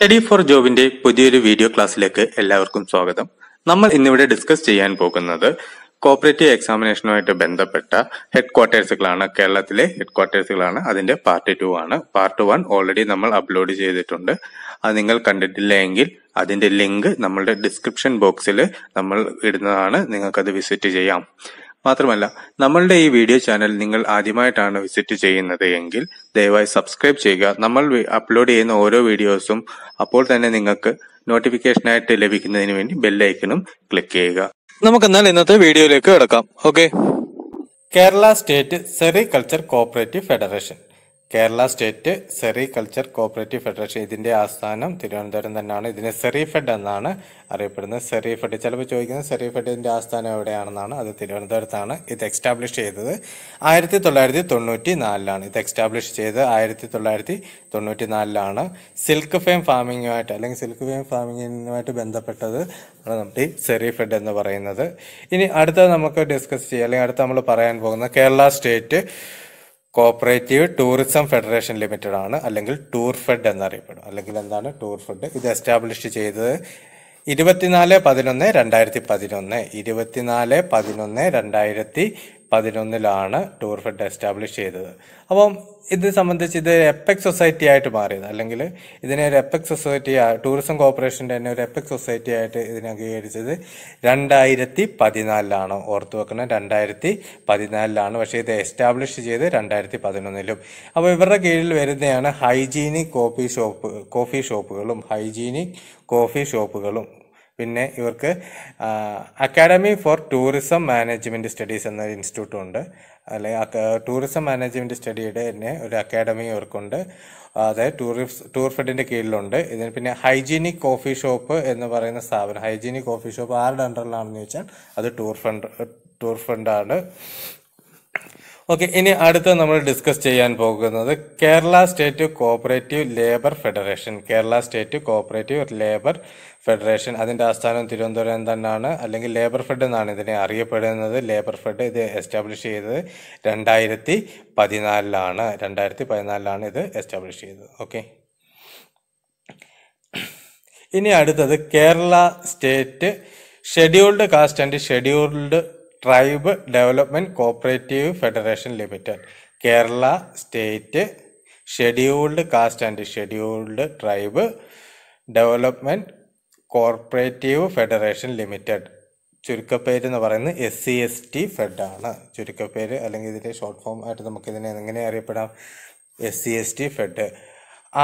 study four ജോബിന്റെ പുതിയൊരു video ക്ലാസ്സിലേക്ക് എല്ലാവർക്കും സ്വാഗതം നമ്മൾ ഇന്നിവിടെ ഡിസ്കസ് ചെയ്യാൻ പോകുന്നത് കോപ്പറേറ്റീവ് എക്സാമിനേഷനുമായിട്ട് ബന്ധപ്പെട്ട ഹെഡ് ക്വാർട്ടേഴ്സുകളാണ് കേരളത്തിലെ ഹെഡ് ക്വാർട്ടേഴ്സുകളാണ് അതിന്റെ പാർട്ട് ടു ആണ് പാർട്ട് വൺ ഓൾറെഡി നമ്മൾ അപ്ലോഡ് ചെയ്തിട്ടുണ്ട് അത് നിങ്ങൾ കണ്ടിട്ടില്ല എങ്കിൽ അതിന്റെ ലിങ്ക് നമ്മളുടെ ഡിസ്ക്രിപ്ഷൻ ബോക്സിൽ നമ്മൾ ഇടുന്നതാണ് നിങ്ങൾക്കത് വിസിറ്റ് ചെയ്യാം മാത്രമല്ല നമ്മളുടെ ഈ വീഡിയോ ചാനൽ നിങ്ങൾ ആദ്യമായിട്ടാണ് വിസിറ്റ് ചെയ്യുന്നത് എങ്കിൽ ദയവായി സബ്സ്ക്രൈബ് ചെയ്യുക നമ്മൾ അപ്ലോഡ് ചെയ്യുന്ന ഓരോ വീഡിയോസും അപ്പോൾ തന്നെ നിങ്ങൾക്ക് നോട്ടിഫിക്കേഷനായിട്ട് ലഭിക്കുന്നതിന് വേണ്ടി ബെല്ലൈക്കണും ക്ലിക്ക് ചെയ്യുക നമുക്ക് എന്നാൽ ഇന്നത്തെ വീഡിയോയിലേക്ക് കിടക്കാം okay Kerala state sericulture cooperative federation Kerala state sericulture cooperative federation ഇതിൻ്റെ ആസ്ഥാനം തിരുവനന്തപുരം തന്നെയാണ് ഇതിനെ ഫെഡ് എന്നാണ് അറിയപ്പെടുന്നത് ഫെഡ് ചിലപ്പോൾ ചോദിക്കുന്നത് ഫെഡിന്റെ ആസ്ഥാനം എവിടെയാണെന്നാണ് അത് തിരുവനന്തപുരത്താണ് ഇത് എക്സ്റ്റാബ്ലിഷ് ചെയ്തത് ആയിരത്തി തൊള്ളായിരത്തി തൊണ്ണൂറ്റി നാലിലാണ് ഇത് എക്സ്റ്റാബ്ലിഷ് ചെയ്തത് ആയിരത്തി തൊള്ളായിരത്തി തൊണ്ണൂറ്റി നാലിലാണ് സിൽക്ക് ഫെയിം ഫാമിങ്ങുമായിട്ട് അല്ലെങ്കിൽ സിൽക്ക് ഫെയിം ഫാമിങ്ങുമായിട്ട് ബന്ധപ്പെട്ടത് നമ്മുടെ ഫെഡ് എന്ന് പറയുന്നത് ഇനി അടുത്തത് നമുക്ക് ഡിസ്കസ് ചെയ്യാം അല്ലെങ്കിൽ അടുത്ത നമ്മൾ പറയാൻ പോകുന്ന Kerala state cooperative tourism federation limited ആണ് അല്ലെങ്കിൽ ടൂർ ഫെഡ് എന്നറിയപ്പെടും അല്ലെങ്കിൽ എന്താണ് ടൂർ ഫെഡ് ഇത് എസ്റ്റാബ്ലിഷ് ചെയ്തത് ഇരുപത്തിനാല് പതിനൊന്ന് രണ്ടായിരത്തി പതിനൊന്ന് ഇരുപത്തിനാല് പതിനൊന്ന് രണ്ടായിരത്തി പതിനൊന്നിലാണ് ടൂർ ഫെഡ് എസ്റ്റാബ്ലിഷ് ചെയ്തത് അപ്പം ഇത് സംബന്ധിച്ച് ഇത് എപ്പെക് സൊസൈറ്റി ആയിട്ട് മാറിയത് അല്ലെങ്കിൽ ഇതിനെ ഒരു എപ്പെക് സൊസൈറ്റി ടൂറിസം കോർപ്പറേഷൻ്റെ തന്നെ ഒരു എപ്പെക് സൊസൈറ്റി ആയിട്ട് ഇതിനെ അംഗീകരിച്ചത് രണ്ടായിരത്തി പതിനാലിലാണ് ഓർത്തു വെക്കണം രണ്ടായിരത്തി പതിനാലിലാണ് പക്ഷേ ഇത് എസ്റ്റാബ്ലിഷ് ചെയ്ത് രണ്ടായിരത്തി പതിനൊന്നിലും അപ്പോൾ ഇവരുടെ കീഴിൽ വരുന്നതാണ് ഹൈജീനിക് കോഫി ഷോപ്പ് കോഫി ഷോപ്പുകളും ഹൈജീനിക് കോഫി ഷോപ്പുകളും പിന്നെ ഇവർക്ക് academy for tourism management studies എന്ന ഇൻസ്റ്റിറ്റ്യൂട്ടും ഉണ്ട് അല്ലെങ്കിൽ ടൂറിസം മാനേജ്മെൻറ്റ് സ്റ്റഡിയുടെ തന്നെ ഒരു അക്കാഡമി ഇവർക്കുണ്ട് അതായത് ടൂറിസ് ടൂർ ഫെഡിൻ്റെ കീഴിലുണ്ട് ഇതിന് പിന്നെ ഹൈജീനിക് കോഫി ഷോപ്പ് എന്ന് പറയുന്ന സ്ഥാപനം ഹൈജീനിക് കോഫി ഷോപ്പ് ആരുടെ അണ്ടറിലാണെന്ന് ചോദിച്ചാൽ അത് ടൂർ ഫണ്ട് ടൂർ ഫണ്ടാണ് ഓക്കെ ഇനി അടുത്ത നമ്മൾ ഡിസ്കസ് ചെയ്യാൻ പോകുന്നത് Kerala state cooperative labour federation Kerala state cooperative labour federation അതിൻ്റെ ആസ്ഥാനം തിരുവനന്തപുരം തന്നെയാണ് അല്ലെങ്കിൽ ലേബർ ഫെഡ് എന്നാണ് ഇതിനെ അറിയപ്പെടുന്നത് ലേബർ ഫെഡ് ഇത് എസ്റ്റാബ്ലിഷ് ചെയ്തത് രണ്ടായിരത്തി പതിനാലിലാണ് രണ്ടായിരത്തി പതിനാലിലാണ് ഇത് എസ്റ്റാബ്ലിഷ് ചെയ്തത് ഓക്കെ ഇനി അടുത്തത് Kerala state scheduled caste and scheduled tribe development cooperative federation limited Kerala state scheduled caste and scheduled tribe development cooperative federation limited ചുരുക്കപ്പേര് എന്ന് പറയുന്നത് എസ് സി എസ് ടി ഫെഡാണ് ചുരുക്കപ്പേര് അല്ലെങ്കിൽ ഇതിൻ്റെ ഷോർട്ട് ഫോം ആയിട്ട് നമുക്കിതിനെ എങ്ങനെ അറിയപ്പെടാം S C S T fed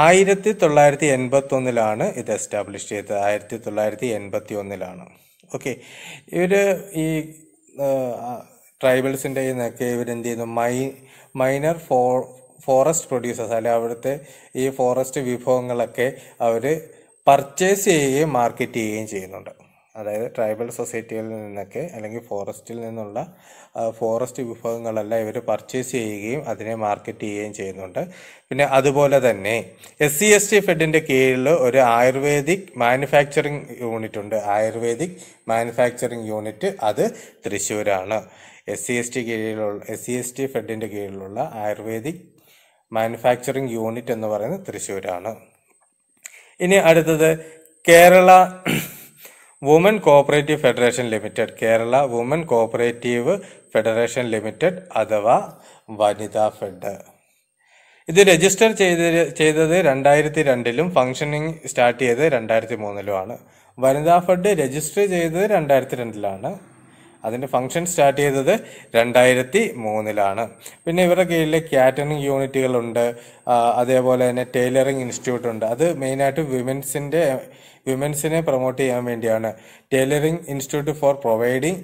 ആയിരത്തി തൊള്ളായിരത്തി എൺപത്തൊന്നിലാണ് ഇത് എസ്റ്റാബ്ലിഷ് ചെയ്തത് ആയിരത്തി തൊള്ളായിരത്തി എൺപത്തി ഒന്നിലാണ് ഓക്കെ ഇവർ ഈ ട്രൈബൽസിൻ്റെ നിന്നൊക്കെ ഇവരെന്ത് ചെയ്യുന്നു my minor for forest producers അല്ലെ അവിടുത്തെ ഈ ഫോറസ്റ്റ് വിഭവങ്ങളൊക്കെ അവർ പർച്ചേസ് ചെയ്യുകയും മാർക്കറ്റ് ചെയ്യുകയും ചെയ്യുന്നുണ്ട് അതായത് ട്രൈബൽ സൊസൈറ്റിയിൽ നിന്നൊക്കെ അല്ലെങ്കിൽ ഫോറസ്റ്റിൽ നിന്നുള്ള ഫോറസ്റ്റ് വിഭവങ്ങളെല്ലാം ഇവർ പർച്ചേസ് ചെയ്യുകയും അതിനെ മാർക്കറ്റ് ചെയ്യുകയും ചെയ്യുന്നുണ്ട് പിന്നെ അതുപോലെ തന്നെ എസ് സി എസ് ടി ഫെഡിൻ്റെ കീഴിൽ ഒരു ആയുർവേദിക് മാനുഫാക്ചറിങ് യൂണിറ്റ് ഉണ്ട് ആയുർവേദിക് മാനുഫാക്ചറിങ് യൂണിറ്റ് അത് തൃശ്ശൂരാണ് എസ് സി എസ് ടി കീഴിലുള്ള എസ് സി എസ് ടി ഫെഡിൻ്റെ കീഴിലുള്ള ആയുർവേദിക് മാനുഫാക്ചറിങ് യൂണിറ്റ് എന്ന് പറയുന്നത് തൃശ്ശൂരാണ് ഇനി അടുത്തത് Kerala woman cooperative federation limited Kerala woman cooperative federation limited അഥവാ വനിതാ ഫെഡ് ഇത് രജിസ്റ്റർ ചെയ്ത് ചെയ്തത് രണ്ടായിരത്തി രണ്ടിലും ഫംഗ്ഷനിങ് സ്റ്റാർട്ട് ചെയ്തത് രണ്ടായിരത്തി മൂന്നിലുമാണ് വനിതാ ഫെഡ് രജിസ്റ്റർ ചെയ്തത് രണ്ടായിരത്തി രണ്ടിലാണ് അതിൻ്റെ ഫംഗ്ഷൻ സ്റ്റാർട്ട് ചെയ്തത് രണ്ടായിരത്തി മൂന്നിലാണ് പിന്നെ ഇവരുടെ കീഴിൽ കാറ്ററിംഗ് യൂണിറ്റുകളുണ്ട് അതേപോലെ തന്നെ ടൈലറിങ് ഇൻസ്റ്റിറ്റ്യൂട്ട് ഉണ്ട് അത് മെയിനായിട്ട് വിമൻസിൻ്റെ വിമൻസിനെ പ്രൊമോട്ട് ചെയ്യാൻ വേണ്ടിയാണ് tailoring institute for providing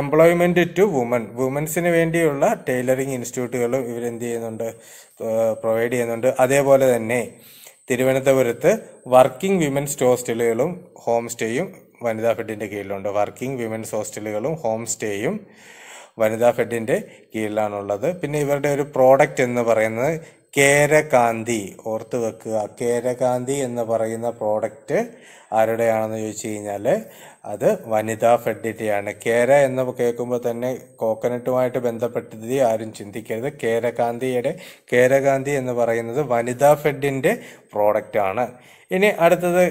employment to woman വുമൻസിന് വേണ്ടിയുള്ള ടൈലറിങ് ഇൻസ്റ്റിറ്റ്യൂട്ടുകൾ ഇവരെന്ത് ചെയ്യുന്നുണ്ട് പ്രൊവൈഡ് ചെയ്യുന്നുണ്ട് അതേപോലെ തന്നെ തിരുവനന്തപുരത്ത് വർക്കിംഗ് വിമൻസ് ഹോസ്റ്റലുകളും ഹോം സ്റ്റേയും വനിതാ ഫെഡിൻ്റെ കീഴിലുണ്ട് വർക്കിംഗ് വിമൻസ് ഹോസ്റ്റലുകളും ഹോം സ്റ്റേയും വനിതാ ഫെഡിൻ്റെ കീഴിലാണുള്ളത് പിന്നെ ഇവരുടെ ഒരു പ്രോഡക്റ്റ് എന്ന് പറയുന്നത് കേരകാന്തി ഓർത്ത് വെക്കുക കേരകാന്തി എന്ന് പറയുന്ന പ്രോഡക്റ്റ് ആരുടെയാണെന്ന് ചോദിച്ചു കഴിഞ്ഞാൽ അത് വനിതാ ഫെഡിൻ്റെയാണ് കേര എന്ന് കേൾക്കുമ്പോൾ തന്നെ കോക്കനട്ടുമായിട്ട് ബന്ധപ്പെട്ടത് ആരും ചിന്തിക്കരുത് കേരകാന്തിയുടെ കേരകാന്തി എന്ന് പറയുന്നത് വനിതാ ഫെഡിൻ്റെ പ്രോഡക്റ്റാണ് ഇനി അടുത്തത്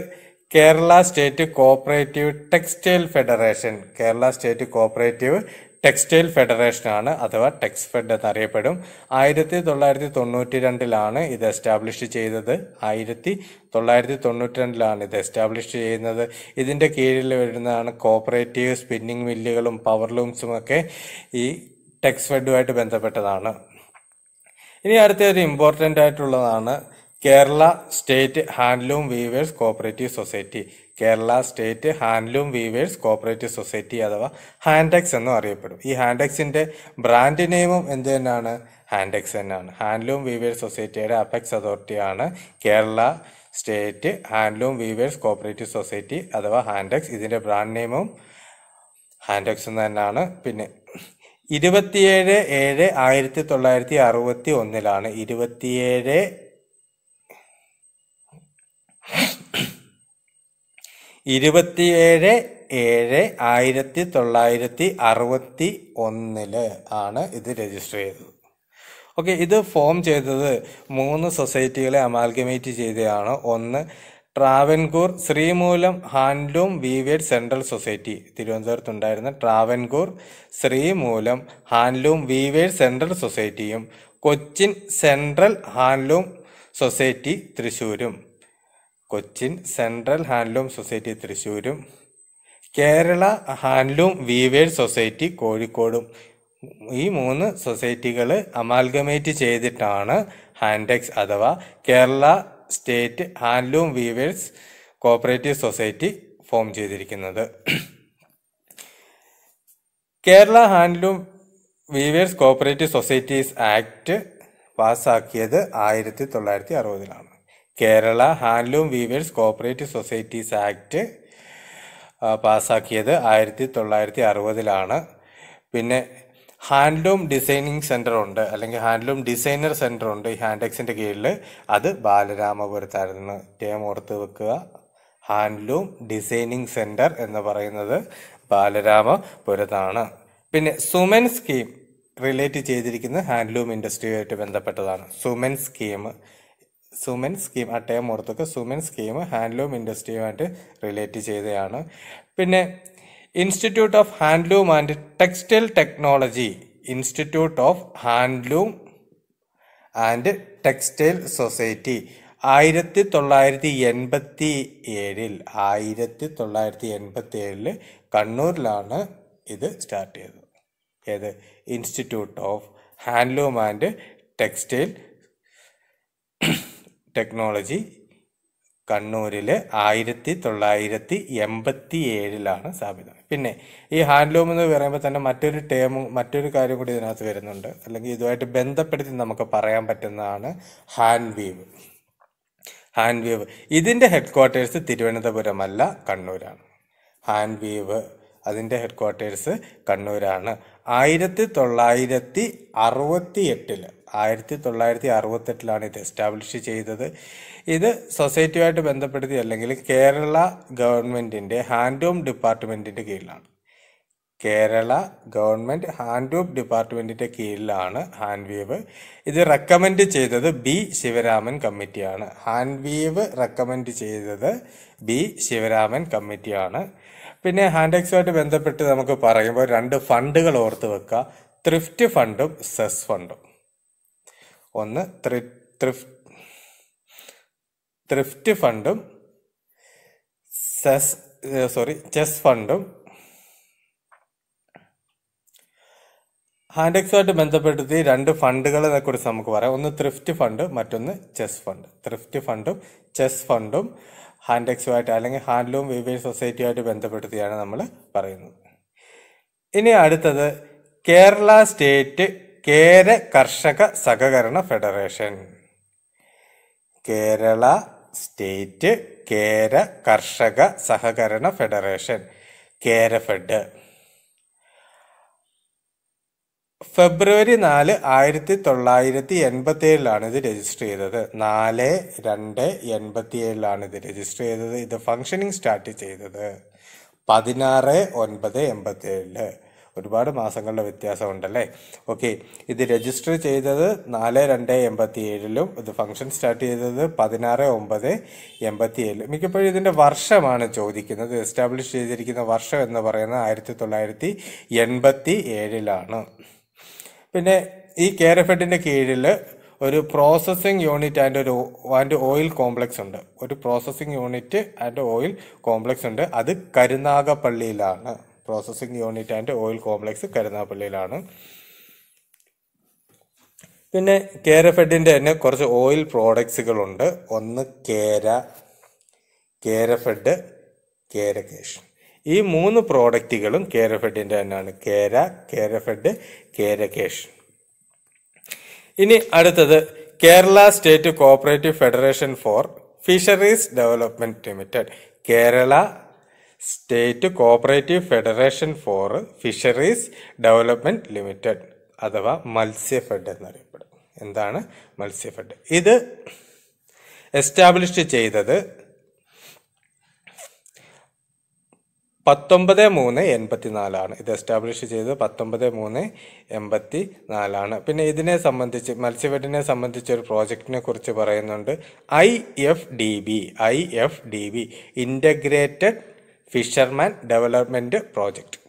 Kerala state cooperative textile federation Kerala state cooperative textile ഫെഡറേഷനാണ് അഥവാ ടെക്സ്ഫെഡ് എന്നറിയപ്പെടും ആയിരത്തി തൊള്ളായിരത്തി തൊണ്ണൂറ്റി രണ്ടിലാണ് ഇത് എസ്റ്റാബ്ലിഷ് ചെയ്തത് ആയിരത്തി തൊള്ളായിരത്തി തൊണ്ണൂറ്റി രണ്ടിലാണ് ഇത് എസ്റ്റാബ്ലിഷ് ചെയ്യുന്നത് ഇതിൻ്റെ കീഴിൽ വരുന്നതാണ് കോപ്പറേറ്റീവ് സ്പിന്നിങ് മില്ലുകളും പവർ ലൂംസും ഒക്കെ ഈ ടെക്സ്ഫെഡുമായിട്ട് ബന്ധപ്പെട്ടതാണ് ഇനി അടുത്ത ഒരു ഇമ്പോർട്ടൻ്റ് ആയിട്ടുള്ളതാണ് Kerala state handloom weavers cooperative society Kerala state handloom weavers cooperative society അഥവാ ഹാൻഡെക്സ് എന്നും അറിയപ്പെടും ഈ ഹാൻഡെക്സിൻ്റെ ബ്രാൻഡ് നെയിമും എന്ത് തന്നെയാണ് ഹാൻഡെക്സ് തന്നെയാണ് ഹാൻഡ്ലൂം വീവേഴ്സ് സൊസൈറ്റിയുടെ അപെക്സ് അതോറിറ്റിയാണ് Kerala state handloom weavers cooperative society അഥവാ ഹാൻഡെക്സ് ഇതിൻ്റെ ബ്രാൻഡ് നെയിമും ഹാൻഡെക്സ് എന്ന് തന്നെയാണ് പിന്നെ ഇരുപത്തിയേഴ് ഏഴ് ആയിരത്തി തൊള്ളായിരത്തി അറുപത്തി ഒന്നിലാണ് ഇരുപത്തിയേഴ് ഇരുപത്തിയേഴ് ഏഴ് ആയിരത്തി തൊള്ളായിരത്തി അറുപത്തി ഒന്നില് ആണ് ഇത് രജിസ്റ്റർ ചെയ്തത് ഓക്കെ ഇത് ഫോം ചെയ്തത് മൂന്ന് സൊസൈറ്റികളെ അമാൽഗമേറ്റ് ചെയ്തതാണ് ഒന്ന് Travancore Sreemoolam handloom weaved central society തിരുവനന്തപുരത്ത് ഉണ്ടായിരുന്ന Travancore Sreemoolam handloom weaved central സൊസൈറ്റിയും കൊച്ചിൻ സെൻട്രൽ ഹാൻഡ്ലൂം സൊസൈറ്റി തൃശ്ശൂരും കൊച്ചിൻ സെൻട്രൽ ഹാൻഡ്ലൂം സൊസൈറ്റി തൃശ്ശൂരും കേരള ഹാൻഡ്ലൂം വീവേഴ്സ് സൊസൈറ്റി കോഴിക്കോടും ഈ മൂന്ന് സൊസൈറ്റികൾ അമാൽഗമേറ്റ് ചെയ്തിട്ടാണ് ഹാൻഡെക്സ് അഥവാ Kerala state handloom weavers cooperative society form ചെയ്തിരിക്കുന്നത് Kerala handloom weavers cooperative societies act പാസ്സാക്കിയത് ആയിരത്തി തൊള്ളായിരത്തി അറുപതിലാണ് Kerala handloom weavers cooperative societies act പാസ്സാക്കിയത് ആയിരത്തി തൊള്ളായിരത്തി അറുപതിലാണ് പിന്നെ ഹാൻഡ്ലൂം ഡിസൈനിങ് സെൻ്റർ ഉണ്ട് അല്ലെങ്കിൽ ഹാൻഡ്ലൂം ഡിസൈനർ സെൻ്റർ ഉണ്ട് ഈ ഹാൻഡെക്സിൻ്റെ കീഴിൽ അത് ബാലരാമപുരത്തായിരുന്നു ടേം ഓർത്ത് വെക്കുക ഹാൻഡ്ലൂം ഡിസൈനിങ് സെൻ്റർ എന്ന് പറയുന്നത് ബാലരാമപുരത്താണ് പിന്നെ സുമൻ സ്കീം റിലേറ്റ് ചെയ്തിരിക്കുന്നത് ഹാൻഡ്ലൂം ഇൻഡസ്ട്രിയുമായിട്ട് ബന്ധപ്പെട്ടതാണ് സുമൻ സ്കീം സുമൻ സ്കീം ആ ടേം ഓർത്തൊക്കെ സുമൻ സ്കീം ഹാൻഡ്ലൂം ഇൻഡസ്ട്രിയുമായിട്ട് റിലേറ്റ് ചെയ്തതാണ് പിന്നെ institute of handloom and textile technology institute of handloom and textile society ആയിരത്തി തൊള്ളായിരത്തി എൺപത്തി ഏഴിൽ ആയിരത്തി തൊള്ളായിരത്തി എൺപത്തി ഏഴിൽ കണ്ണൂരിലാണ് ഇത് സ്റ്റാർട്ട് ചെയ്തത് ഏത് institute of handloom and textile technology കണ്ണൂരിൽ ആയിരത്തി തൊള്ളായിരത്തി എൺപത്തി ഏഴിലാണ് സ്ഥാപിതം പിന്നെ ഈ ഹാൻഡ്ലൂം എന്ന് പറയുമ്പോൾ തന്നെ മറ്റൊരു ടേമും മറ്റൊരു കാര്യം കൂടി ഇതിനകത്ത് വരുന്നുണ്ട് അല്ലെങ്കിൽ ഇതുമായിട്ട് ബന്ധപ്പെടുത്തി നമുക്ക് പറയാൻ പറ്റുന്നതാണ് ഹാൻഡ് വീവ് ഹാൻഡ് വീവ് ഇതിൻ്റെ ഹെഡ് ക്വാർട്ടേഴ്സ് തിരുവനന്തപുരമല്ല കണ്ണൂരാണ് ഹാൻഡ് വീവ് അതിൻ്റെ ഹെഡ് ക്വാർട്ടേഴ്സ് കണ്ണൂരാണ് ആയിരത്തി തൊള്ളായിരത്തി അറുപത്തി എട്ടില് ആയിരത്തി തൊള്ളായിരത്തി അറുപത്തെട്ടിലാണ് ഇത് എസ്റ്റാബ്ലിഷ് ചെയ്തത് ഇത് സൊസൈറ്റിയുമായിട്ട് ബന്ധപ്പെടുത്തി അല്ലെങ്കിൽ കേരള ഗവൺമെൻറ്റിൻ്റെ ഹാൻഡ്ലൂം ഡിപ്പാർട്ട്മെൻറ്റിൻ്റെ കീഴിലാണ് കേരള ഗവൺമെൻറ് ഹാൻഡ്ലൂം ഡിപ്പാർട്ട്മെൻറ്റിൻ്റെ കീഴിലാണ് ഹാൻഡ്വീവ് ഇത് റെക്കമെൻഡ് ചെയ്തത് ബി ശിവരാമൻ കമ്മിറ്റിയാണ് ഹാൻഡ്വീവ് റെക്കമെൻഡ് ചെയ്തത് ബി ശിവരാമൻ കമ്മിറ്റിയാണ് പിന്നെ ഹാൻഡെക്സുമായിട്ട് ബന്ധപ്പെട്ട് നമുക്ക് പറയുമ്പോൾ രണ്ട് ഫണ്ടുകൾ ഓർത്ത് വെക്കുക ത്രിഫ്റ്റ് ഫണ്ടും സെസ് ഫണ്ടും ഒന്ന് ത്രിഫ്റ്റ് ഫണ്ടും സെസ് സോറി ചെസ് ഫണ്ടും ഹാൻഡെക്സുമായിട്ട് ബന്ധപ്പെടുത്തി രണ്ട് ഫണ്ടുകളെ കുറിച്ച് നമുക്ക് പറയാം ഒന്ന് ത്രിഫ്റ്റ് ഫണ്ട് മറ്റൊന്ന് ചെസ് ഫണ്ട് ത്രിഫ്റ്റ് ഫണ്ടും ചെസ് ഫണ്ടും ഹാൻഡെക്സുമായിട്ട് അല്ലെങ്കിൽ ഹാൻഡ്ലൂം വീവേഴ്സ് സൊസൈറ്റിയുമായിട്ട് ബന്ധപ്പെടുത്തിയാണ് നമ്മൾ പറയുന്നത് ഇനി അടുത്തത് കേരള സ്റ്റേറ്റ് കേര കർഷക സഹകരണ ഫെഡറേഷൻ കേരള സ്റ്റേറ്റ് കേര കർഷക സഹകരണ ഫെഡറേഷൻ കേരഫെഡ് ഫെബ്രുവരി നാല് ആയിരത്തി തൊള്ളായിരത്തി എൺപത്തിയേഴിലാണ് ഇത് രജിസ്റ്റർ ചെയ്തത് നാല് രണ്ട് എൺപത്തിയേഴിലാണ് ഇത് രജിസ്റ്റർ ചെയ്തത് ഇത് ഫങ്ഷനിങ് സ്റ്റാർട്ട് ചെയ്തത് പതിനാറ് ഒൻപത് എൺപത്തിയേഴില് ഒരുപാട് മാസങ്ങളുടെ വ്യത്യാസമുണ്ടല്ലേ ഓക്കെ ഇത് രജിസ്റ്റർ ചെയ്തത് നാല് രണ്ട് എൺപത്തി ഏഴിലും ഇത് ഫംഗ്ഷൻ സ്റ്റാർട്ട് ചെയ്തത് പതിനാറ് ഒമ്പത് എൺപത്തി ഏഴിലും മിക്കപ്പോഴും ഇതിൻ്റെ വർഷമാണ് ചോദിക്കുന്നത് എസ്റ്റാബ്ലിഷ് ചെയ്തിരിക്കുന്ന വർഷം എന്ന് പറയുന്നത് ആയിരത്തി തൊള്ളായിരത്തി എൺപത്തി ഏഴിലാണ് പിന്നെ ഈ കേരഫെഡിൻ്റെ കീഴിൽ ഒരു പ്രോസസ്സിംഗ് യൂണിറ്റ് ആൻഡ് ഒരു ആൻഡ് ഓയിൽ കോംപ്ലക്സ് ഉണ്ട് ഒരു processing unit and oil complex ഉണ്ട് അത് കരുനാഗപ്പള്ളിയിലാണ് processing unit and oil complex കരുനാപ്പള്ളിയിലാണ് പിന്നെ കേര ഫെഡിൻ്റെ തന്നെ കുറച്ച് ഓയിൽ പ്രോഡക്ട്സുകളുണ്ട് ഒന്ന് കേര കേര ഫെഡ് കേരകേഷ് ഈ മൂന്ന് പ്രോഡക്റ്റുകളും കേര ഫെഡിൻ്റെ തന്നെയാണ് കേര കേര ഫെഡ് കേരകേഷ് ഇനി അടുത്തത് Kerala state cooperative federation for fisheries development limited Kerala state cooperative federation for fisheries development limited അഥവാ മത്സ്യ ഫെഡ് എന്നറിയപ്പെടും എന്താണ് മത്സ്യ ഫെഡ് ഇത് എസ്റ്റാബ്ലിഷ് ചെയ്തത് പത്തൊമ്പത് മൂന്ന് എൺപത്തി നാലാണ് ഇത് എസ്റ്റാബ്ലിഷ് ചെയ്തത് പത്തൊമ്പത് മൂന്ന് എൺപത്തി നാലാണ് പിന്നെ ഇതിനെ സംബന്ധിച്ച് മത്സ്യഫെഡിനെ സംബന്ധിച്ച് ഒരു പ്രോജക്റ്റിനെ കുറിച്ച് പറയുന്നുണ്ട് I F D B I F D B integrated fisherman development project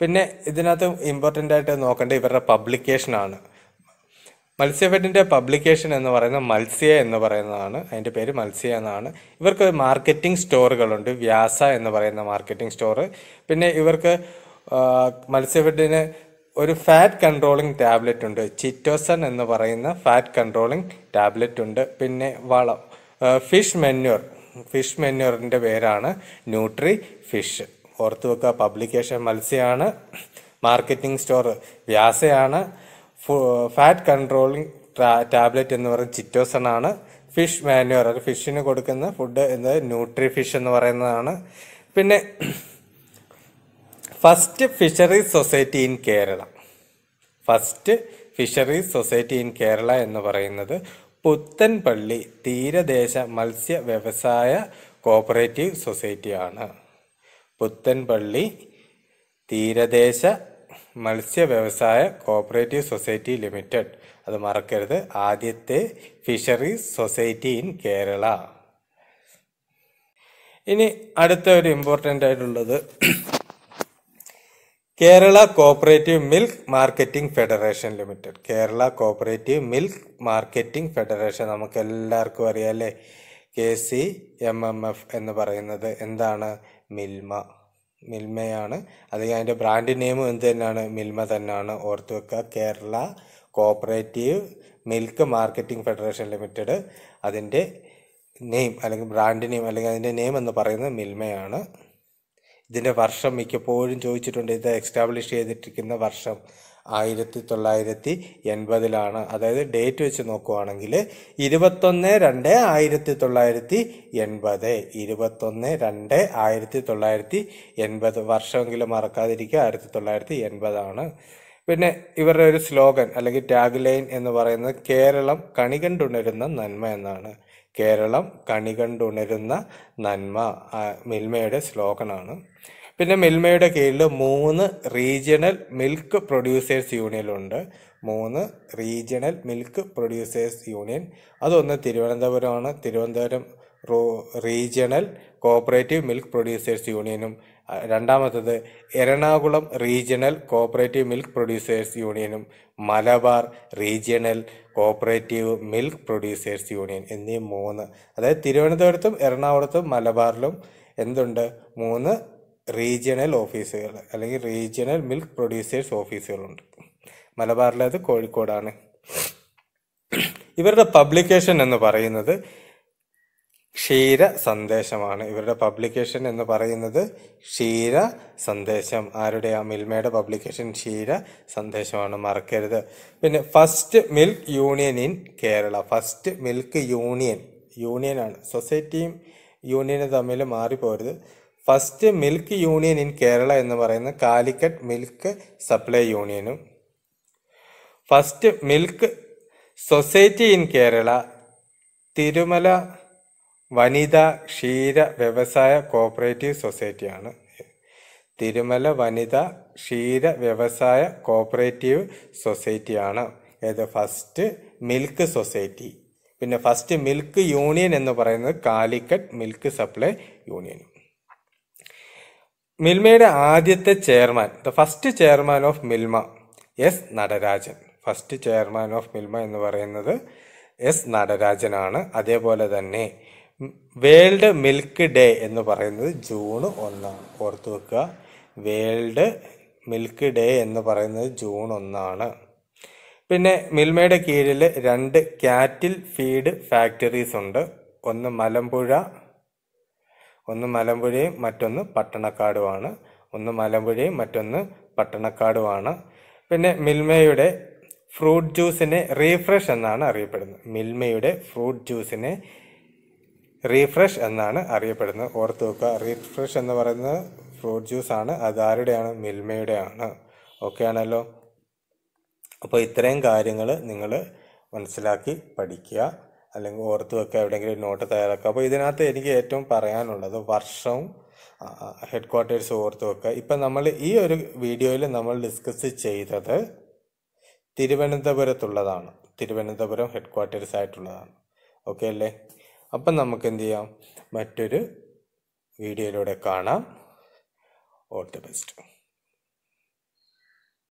പിന്നെ ഇതിനകത്ത് ഇമ്പോർട്ടൻ്റ് ആയിട്ട് നോക്കേണ്ടത് ഇവരുടെ പബ്ലിക്കേഷനാണ് മത്സ്യഫെഡിൻ്റെ പബ്ലിക്കേഷൻ എന്ന് പറയുന്നത് മത്സ്യ എന്ന് പറയുന്നതാണ് അതിൻ്റെ പേര് മത്സ്യ എന്നാണ് ഇവർക്ക് മാർക്കറ്റിംഗ് സ്റ്റോറുകളുണ്ട് വ്യാസ എന്ന് പറയുന്ന മാർക്കറ്റിംഗ് സ്റ്റോർ പിന്നെ ഇവർക്ക് മത്സ്യഫെഡിന് ഒരു ഫാറ്റ് കൺട്രോളിംഗ് ടാബ്ലറ്റ് ഉണ്ട് ചിറ്റോസൺ എന്ന് പറയുന്ന ഫാറ്റ് കൺട്രോളിംഗ് ടാബ്ലറ്റ് ഉണ്ട് പിന്നെ വളം ഫിഷ് മെന്യൂർ ഫിഷ് മെന്യൂറിൻ്റെ പേരാണ് ന്യൂട്രി ഫിഷ് ഓർത്തു വെക്കുക പബ്ലിക്കേഷൻ മത്സ്യമാണ് മാർക്കറ്റിംഗ് സ്റ്റോർ വ്യാസയാണ് ഫാറ്റ് കൺട്രോളിംഗ് ടാബ്ലറ്റ് എന്ന് പറയുന്നത് ചിറ്റോസൺ ആണ് ഫിഷ് മാന്യൂർ അത് ഫിഷിന് കൊടുക്കുന്ന ഫുഡ് എന്ന് ന്യൂട്രി ഫിഷ് എന്ന് പറയുന്നതാണ് പിന്നെ first fisheries society in Kerala first fisheries society in Kerala എന്ന് പറയുന്നത് പുത്തൻപള്ളി തീരദേശ മത്സ്യ വ്യവസായ കോപ്പറേറ്റീവ് സൊസൈറ്റിയാണ് പുത്തൻപള്ളി തീരദേശ മത്സ്യ വ്യവസായ കോപ്പറേറ്റീവ് സൊസൈറ്റി ലിമിറ്റഡ് അത് മറക്കരുത് ആദ്യത്തെ ഫിഷറീസ് സൊസൈറ്റി ഇൻ കേരള ഇനി അടുത്ത ഒരു ഇമ്പോർട്ടൻ്റ് ആയിട്ടുള്ളത് Kerala cooperative milk marketing federation limited Kerala cooperative milk marketing federation നമുക്ക് എല്ലാവർക്കും അറിയാം അല്ലേ K C M M F എന്ന് പറയുന്നത് എന്താണ് മിൽമ മിൽമയാണ് അത് അതിൻ്റെ ബ്രാൻഡ് നെയിമും എന്ത് തന്നെയാണ് മിൽമ തന്നെയാണ് ഓർത്ത് വെക്കുക Kerala cooperative milk marketing federation limited അതിൻ്റെ നെയിം അല്ലെങ്കിൽ ബ്രാൻഡ് നെയിം അല്ലെങ്കിൽ അതിൻ്റെ നെയിം എന്ന് പറയുന്നത് മിൽമയാണ് ഇതിൻ്റെ വർഷം മിക്കപ്പോഴും ചോദിച്ചിട്ടുണ്ട് ഇത് എക്സ്റ്റാബ്ലിഷ് ചെയ്തിട്ടിരിക്കുന്ന വർഷം ആയിരത്തി തൊള്ളായിരത്തി എൺപതിലാണ് അതായത് ഡേറ്റ് വെച്ച് നോക്കുവാണെങ്കിൽ ഇരുപത്തൊന്ന് രണ്ട് ആയിരത്തി തൊള്ളായിരത്തി എൺപത് ഇരുപത്തൊന്ന് രണ്ട് ആയിരത്തി തൊള്ളായിരത്തി എൺപത് വർഷമെങ്കിലും മറക്കാതിരിക്കുക ആയിരത്തി തൊള്ളായിരത്തി എൺപതാണ് പിന്നെ ഇവരുടെ ഒരു സ്ലോഗൻ അല്ലെങ്കിൽ ടാഗ് ലൈൻ എന്ന് പറയുന്നത് കേരളം കണികണ്ടുണരുന്ന നന്മ എന്നാണ് കേരളം കണി കണ്ടുണരുന്ന നന്മ മിൽമയുടെ സ്ലോഗനാണ് പിന്നെ മിൽമയുടെ കീഴിൽ മൂന്ന് റീജിയണൽ മിൽക്ക് പ്രൊഡ്യൂസേഴ്സ് യൂണിയനുണ്ട് മൂന്ന് റീജിയണൽ മിൽക്ക് പ്രൊഡ്യൂസേഴ്സ് യൂണിയൻ അതൊന്ന് തിരുവനന്തപുരമാണ് Thiruvananthapuram regional cooperative milk producers യൂണിയനും രണ്ടാമത്തത് Ernakulam regional cooperative milk producers യൂണിയനും Malabar regional cooperative milk producers union എന്നീ മൂന്ന് അതായത് തിരുവനന്തപുരത്തും എറണാകുളത്തും മലബാറിലും എന്തുണ്ട് മൂന്ന് റീജിയണൽ ഓഫീസുകൾ അല്ലെങ്കിൽ റീജിയണൽ മിൽക്ക് പ്രൊഡ്യൂസേഴ്സ് ഓഫീസുകളുണ്ട് മലബാറിലേത് കോഴിക്കോടാണ് ഇവരുടെ പബ്ലിക്കേഷൻ എന്ന് പറയുന്നത് ക്ഷീര സന്ദേശമാണ് ഇവരുടെ പബ്ലിക്കേഷൻ എന്ന് പറയുന്നത് ക്ഷീര സന്ദേശം ആരുടെ ആ മിൽമയുടെ പബ്ലിക്കേഷൻ ക്ഷീര സന്ദേശമാണ് മറക്കരുത് പിന്നെ first milk union in Kerala first milk union യൂണിയനാണ് സൊസൈറ്റിയും യൂണിയനും തമ്മിൽ മാറിപ്പോരുത് first milk union in Kerala എന്ന് പറയുന്ന കാലിക്കറ്റ് മിൽക്ക് സപ്ലൈ യൂണിയനും first milk society in Kerala Thirumala Vanitha Ksheera വ്യവസായ കോപ്പറേറ്റീവ് സൊസൈറ്റിയാണ് തിരുമല വനിത ക്ഷീര വ്യവസായ കോപ്പറേറ്റീവ് സൊസൈറ്റിയാണ് ഏത് ഫസ്റ്റ് മിൽക്ക് സൊസൈറ്റി പിന്നെ ഫസ്റ്റ് മിൽക്ക് യൂണിയൻ എന്ന് പറയുന്നത് കാലിക്കറ്റ് മിൽക്ക് സപ്ലൈ യൂണിയൻ മിൽമയുടെ ആദ്യത്തെ chairman the first chairman of Milma S Natarajan first chairman of Milma എന്ന് പറയുന്നത് എസ് നടരാജനാണ് അതേപോലെ തന്നെ വേൾഡ് മിൽക്ക് ഡേ എന്ന് പറയുന്നത് ജൂൺ ഒന്നാണ് ഓർത്തു വെക്കുക വേൾഡ് മിൽക്ക് ഡേ എന്ന് പറയുന്നത് ജൂൺ ഒന്നാണ് പിന്നെ മിൽമയുടെ കീഴിൽ രണ്ട് കാറ്റിൽ ഫീഡ് ഫാക്ടറീസ് ഉണ്ട് ഒന്ന് മലമ്പുഴ ഒന്ന് മലമ്പുഴയും മറ്റൊന്ന് പട്ടണക്കാടുമാണ് ഒന്ന് മലമ്പുഴയും മറ്റൊന്ന് പട്ടണക്കാടുമാണ് പിന്നെ മിൽമയുടെ ഫ്രൂട്ട് ജ്യൂസിനെ റീഫ്രഷ് എന്നാണ് അറിയപ്പെടുന്നത് മിൽമയുടെ ഫ്രൂട്ട് ജ്യൂസിനെ റീഫ്രഷ് എന്നാണ് അറിയപ്പെടുന്നത് ഓർത്ത് വെക്കുക റീഫ്രഷ് എന്ന് പറയുന്നത് ഫ്രൂട്ട് ജ്യൂസ് ആണ് അതാരുടെയാണ് ആരുടെയാണ് മിൽമയുടെയാണ് ഓക്കെ ആണല്ലോ അപ്പോൾ ഇത്രയും കാര്യങ്ങൾ നിങ്ങൾ മനസ്സിലാക്കി പഠിക്കുക അല്ലെങ്കിൽ ഓർത്ത് വെക്കുക എവിടെയെങ്കിലും നോട്ട് തയ്യാറാക്കുക അപ്പോൾ ഇതിനകത്ത് എനിക്ക് ഏറ്റവും പറയാനുള്ളത് വർഷവും ഹെഡ് ക്വാർട്ടേഴ്സ് ഓർത്ത് വെക്കുക ഇപ്പം നമ്മൾ ഈ ഒരു വീഡിയോയിൽ നമ്മൾ ഡിസ്കസ് ചെയ്തത് തിരുവനന്തപുരത്തുള്ളതാണ് തിരുവനന്തപുരം ഹെഡ് ക്വാർട്ടേഴ്സ് ആയിട്ടുള്ളതാണ് ഓക്കെ അല്ലേ അപ്പം നമുക്ക് എന്ത് ചെയ്യാം മറ്റൊരു വീഡിയോയിലൂടെ കാണാം ഓൾ ദി ബെസ്റ്റ്